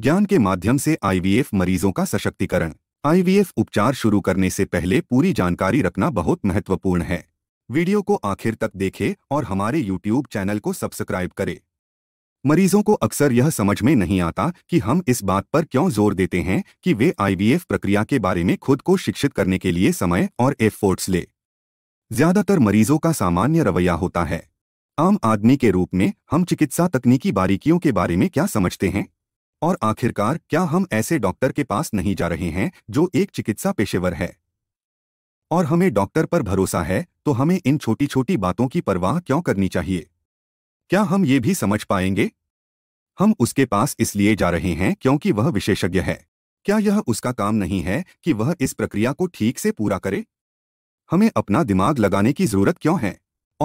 ज्ञान के माध्यम से आईवीएफ मरीजों का सशक्तिकरण आईवीएफ उपचार शुरू करने से पहले पूरी जानकारी रखना बहुत महत्वपूर्ण है वीडियो को आखिर तक देखें और हमारे यूट्यूब चैनल को सब्सक्राइब करें मरीजों को अक्सर यह समझ में नहीं आता कि हम इस बात पर क्यों जोर देते हैं कि वे आईवीएफ प्रक्रिया के बारे में खुद को शिक्षित करने के लिए समय और एफोर्ट्स ले ज्यादातर मरीजों का सामान्य रवैया होता है आम आदमी के रूप में हम चिकित्सा तकनीकी बारीकियों के बारे में क्या समझते हैं और आखिरकार क्या हम ऐसे डॉक्टर के पास नहीं जा रहे हैं जो एक चिकित्सा पेशेवर है और हमें डॉक्टर पर भरोसा है तो हमें इन छोटी छोटी बातों की परवाह क्यों करनी चाहिए क्या हम ये भी समझ पाएंगे हम उसके पास इसलिए जा रहे हैं क्योंकि वह विशेषज्ञ है क्या यह उसका काम नहीं है कि वह इस प्रक्रिया को ठीक से पूरा करे हमें अपना दिमाग लगाने की जरूरत क्यों है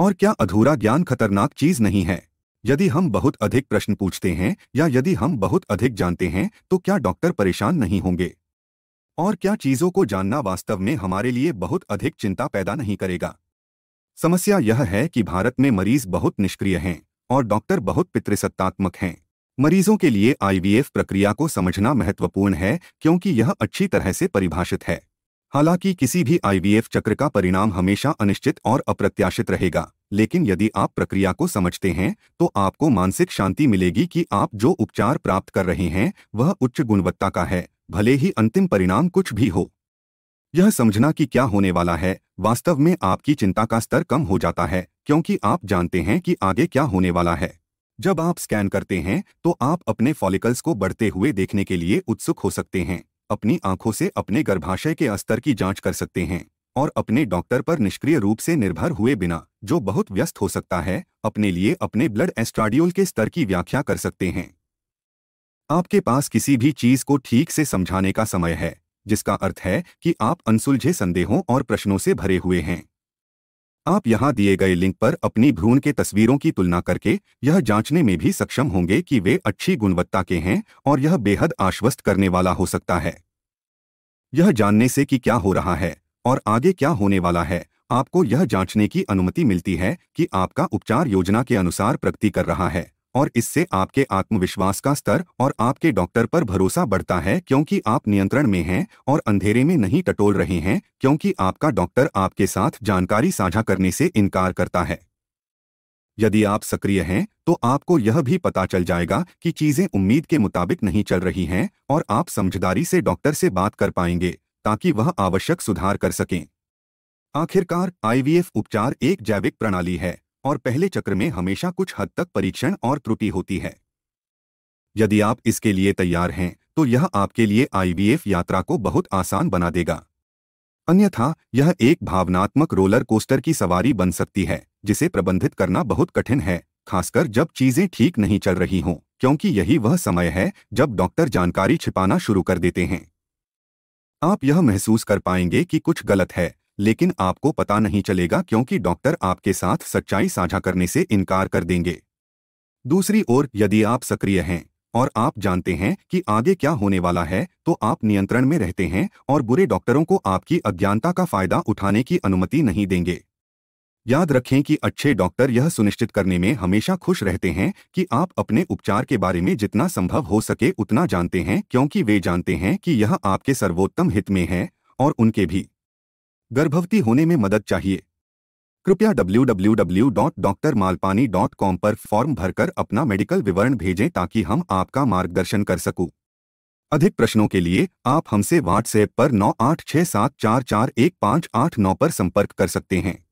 और क्या अधूरा ज्ञान खतरनाक चीज नहीं है यदि हम बहुत अधिक प्रश्न पूछते हैं या यदि हम बहुत अधिक जानते हैं तो क्या डॉक्टर परेशान नहीं होंगे और क्या चीजों को जानना वास्तव में हमारे लिए बहुत अधिक चिंता पैदा नहीं करेगा समस्या यह है कि भारत में मरीज बहुत निष्क्रिय हैं और डॉक्टर बहुत पितृसत्तात्मक हैं मरीजों के लिए आईवीएफ प्रक्रिया को समझना महत्वपूर्ण है क्योंकि यह अच्छी तरह से परिभाषित है हालांकि किसी भी आईवीएफ चक्र का परिणाम हमेशा अनिश्चित और अप्रत्याशित रहेगा लेकिन यदि आप प्रक्रिया को समझते हैं तो आपको मानसिक शांति मिलेगी कि आप जो उपचार प्राप्त कर रहे हैं वह उच्च गुणवत्ता का है भले ही अंतिम परिणाम कुछ भी हो यह समझना कि क्या होने वाला है वास्तव में आपकी चिंता का स्तर कम हो जाता है क्योंकि आप जानते हैं कि आगे क्या होने वाला है जब आप स्कैन करते हैं तो आप अपने फॉलिकल्स को बढ़ते हुए देखने के लिए उत्सुक हो सकते हैं अपनी आंखों से अपने गर्भाशय के स्तर की जांच कर सकते हैं और अपने डॉक्टर पर निष्क्रिय रूप से निर्भर हुए बिना जो बहुत व्यस्त हो सकता है अपने लिए अपने ब्लड एस्ट्राडियोल के स्तर की व्याख्या कर सकते हैं आपके पास किसी भी चीज को ठीक से समझाने का समय है जिसका अर्थ है कि आप अनसुलझे संदेहों और प्रश्नों से भरे हुए हैं आप यहाँ दिए गए लिंक पर अपनी भ्रूण के तस्वीरों की तुलना करके यह जांचने में भी सक्षम होंगे कि वे अच्छी गुणवत्ता के हैं और यह बेहद आश्वस्त करने वाला हो सकता है यह जानने से कि क्या हो रहा है और आगे क्या होने वाला है आपको यह जांचने की अनुमति मिलती है कि आपका उपचार योजना के अनुसार प्रगति कर रहा है और इससे आपके आत्मविश्वास का स्तर और आपके डॉक्टर पर भरोसा बढ़ता है क्योंकि आप नियंत्रण में हैं और अंधेरे में नहीं टटोल रहे हैं क्योंकि आपका डॉक्टर आपके साथ जानकारी साझा करने से इनकार करता है यदि आप सक्रिय हैं तो आपको यह भी पता चल जाएगा कि चीज़ें उम्मीद के मुताबिक नहीं चल रही हैं और आप समझदारी से डॉक्टर से बात कर पाएंगे ताकि वह आवश्यक सुधार कर सकें आखिरकार आईवीएफ उपचार एक जैविक प्रणाली है और पहले चक्र में हमेशा कुछ हद तक परीक्षण और त्रुटि होती है यदि आप इसके लिए तैयार हैं तो यह आपके लिए आईवीएफ यात्रा को बहुत आसान बना देगा अन्यथा यह एक भावनात्मक रोलर कोस्टर की सवारी बन सकती है जिसे प्रबंधित करना बहुत कठिन है खासकर जब चीजें ठीक नहीं चल रही हों क्योंकि यही वह समय है जब डॉक्टर जानकारी छिपाना शुरू कर देते हैं आप यह महसूस कर पाएंगे कि कुछ गलत है लेकिन आपको पता नहीं चलेगा क्योंकि डॉक्टर आपके साथ सच्चाई साझा करने से इनकार कर देंगे दूसरी ओर यदि आप सक्रिय हैं और आप जानते हैं कि आगे क्या होने वाला है तो आप नियंत्रण में रहते हैं और बुरे डॉक्टरों को आपकी अज्ञानता का फायदा उठाने की अनुमति नहीं देंगे याद रखें कि अच्छे डॉक्टर यह सुनिश्चित करने में हमेशा खुश रहते हैं कि आप अपने उपचार के बारे में जितना संभव हो सके उतना जानते हैं क्योंकि वे जानते हैं कि यह आपके सर्वोत्तम हित में है और उनके भी गर्भवती होने में मदद चाहिए कृपया www.drmalpani.com पर फॉर्म भरकर अपना मेडिकल विवरण भेजें ताकि हम आपका मार्गदर्शन कर सकूं। अधिक प्रश्नों के लिए आप हमसे व्हाट्सएप पर नौ आठ छः सात चार चार एक पाँच आठ नौ पर संपर्क कर सकते हैं